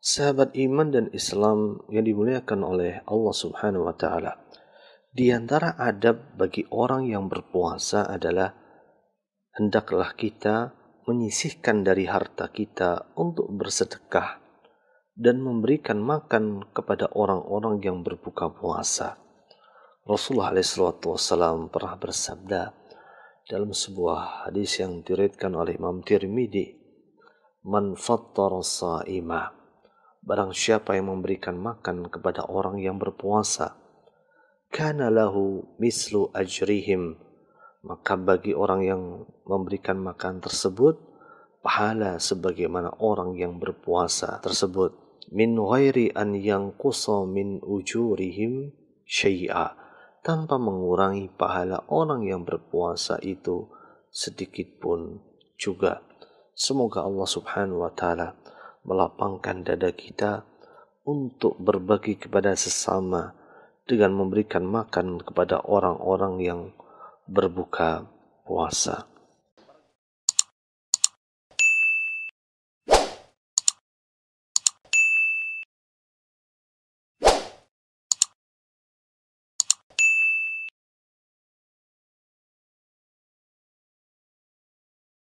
sahabat iman dan Islam yang dimuliakan oleh Allah Subhanahu wa taala. Di antara adab bagi orang yang berpuasa adalah hendaklah kita menyisihkan dari harta kita untuk bersedekah dan memberikan makan kepada orang-orang yang berbuka puasa. Rasulullah SAW pernah bersabda dalam sebuah hadis yang diriwayatkan oleh Imam Tirmidzi, "Man fattara sha'ima" Barang siapa yang memberikan makan kepada orang yang berpuasa, kana lahu mislu ajrihim. Maka bagi orang yang memberikan makan tersebut, pahala sebagaimana orang yang berpuasa tersebut. Min ghairi an yang kuso min ujurihim syai'a. Tanpa mengurangi pahala orang yang berpuasa itu sedikit pun juga. Semoga Allah subhanahu wa ta'ala melapangkan dada kita untuk berbagi kepada sesama dengan memberikan makan kepada orang-orang yang berbuka puasa.